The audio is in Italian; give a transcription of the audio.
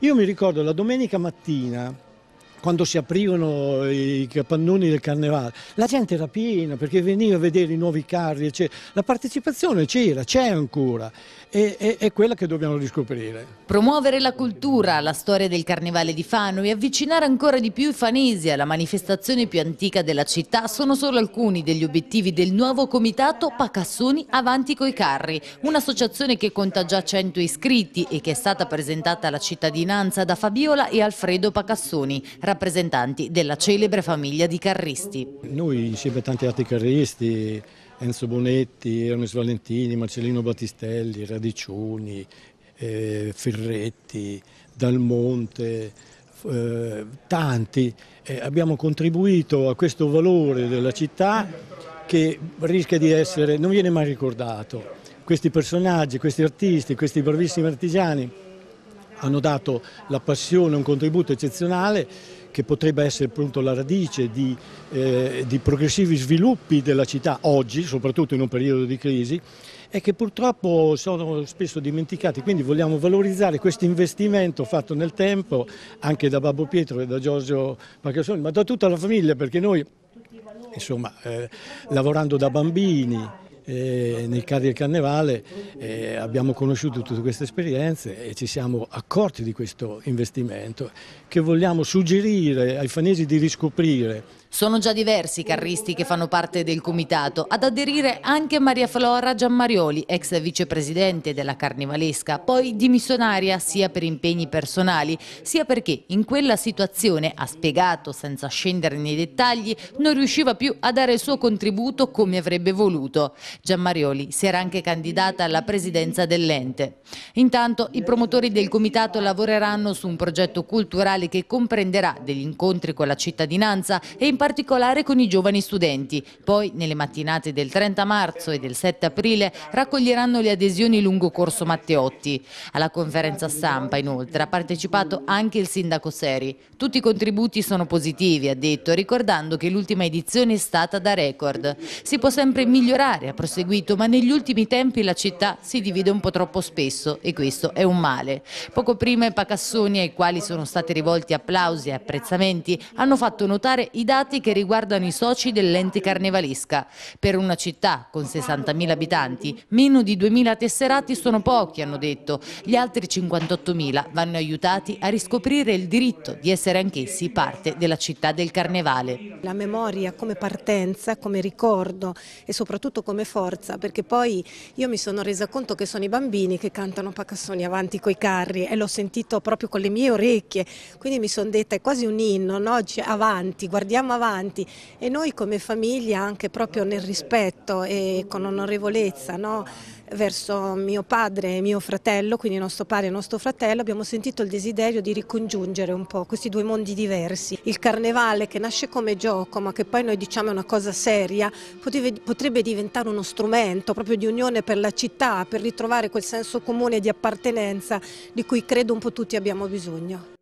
Io mi ricordo la domenica mattina quando si aprivano i capannoni del carnevale, la gente era piena perché veniva a vedere i nuovi carri, eccetera. la partecipazione c'era, c'è ancora e, e, è quella che dobbiamo riscoprire. Promuovere la cultura, la storia del carnevale di Fano e avvicinare ancora di più i fanesi alla manifestazione più antica della città sono solo alcuni degli obiettivi del nuovo comitato Pacassoni Avanti coi Carri, un'associazione che conta già 100 iscritti e che è stata presentata alla cittadinanza da Fabiola e Alfredo Pacassoni, rappresentanti della celebre famiglia di Carristi. Noi insieme a tanti altri carristi, Enzo Bonetti, Hermes Valentini, Marcellino Battistelli, Radiccioni, eh, Ferretti, Dalmonte, eh, tanti, eh, abbiamo contribuito a questo valore della città che rischia di essere, non viene mai ricordato. Questi personaggi, questi artisti, questi bravissimi artigiani hanno dato la passione, un contributo eccezionale che potrebbe essere appunto la radice di, eh, di progressivi sviluppi della città oggi, soprattutto in un periodo di crisi, e che purtroppo sono spesso dimenticati, quindi vogliamo valorizzare questo investimento fatto nel tempo anche da Babbo Pietro e da Giorgio Macassoni, ma da tutta la famiglia perché noi insomma eh, lavorando da bambini eh, nel Cari del Carnevale eh, abbiamo conosciuto tutte queste esperienze e ci siamo accorti di questo investimento che vogliamo suggerire ai fanesi di riscoprire sono già diversi i carristi che fanno parte del comitato, ad aderire anche Maria Flora Giammarioli, ex vicepresidente della Carnivalesca, poi dimissionaria sia per impegni personali, sia perché in quella situazione, ha spiegato senza scendere nei dettagli, non riusciva più a dare il suo contributo come avrebbe voluto. Giammarioli si era anche candidata alla presidenza dell'ente. Intanto i promotori del comitato lavoreranno su un progetto culturale che comprenderà degli incontri con la cittadinanza e in particolare con i giovani studenti. Poi, nelle mattinate del 30 marzo e del 7 aprile, raccoglieranno le adesioni lungo Corso Matteotti. Alla conferenza stampa, inoltre, ha partecipato anche il sindaco Seri. Tutti i contributi sono positivi, ha detto, ricordando che l'ultima edizione è stata da record. Si può sempre migliorare, ha proseguito, ma negli ultimi tempi la città si divide un po' troppo spesso e questo è un male. Poco prima i Pacassoni, ai quali sono stati rivolti applausi e apprezzamenti, hanno fatto notare i dati dati che riguardano i soci dell'ente carnevalesca. Per una città con 60.000 abitanti, meno di 2.000 tesserati sono pochi, hanno detto. Gli altri 58.000 vanno aiutati a riscoprire il diritto di essere anch'essi parte della città del carnevale. La memoria come partenza, come ricordo e soprattutto come forza, perché poi io mi sono resa conto che sono i bambini che cantano Pacassoni avanti coi carri e l'ho sentito proprio con le mie orecchie, quindi mi sono detta è quasi un inno, no? Cioè, avanti, guardiamo avanti avanti e noi come famiglia anche proprio nel rispetto e con onorevolezza no? verso mio padre e mio fratello, quindi nostro padre e nostro fratello, abbiamo sentito il desiderio di ricongiungere un po' questi due mondi diversi. Il carnevale che nasce come gioco ma che poi noi diciamo è una cosa seria, potrebbe diventare uno strumento proprio di unione per la città, per ritrovare quel senso comune di appartenenza di cui credo un po' tutti abbiamo bisogno.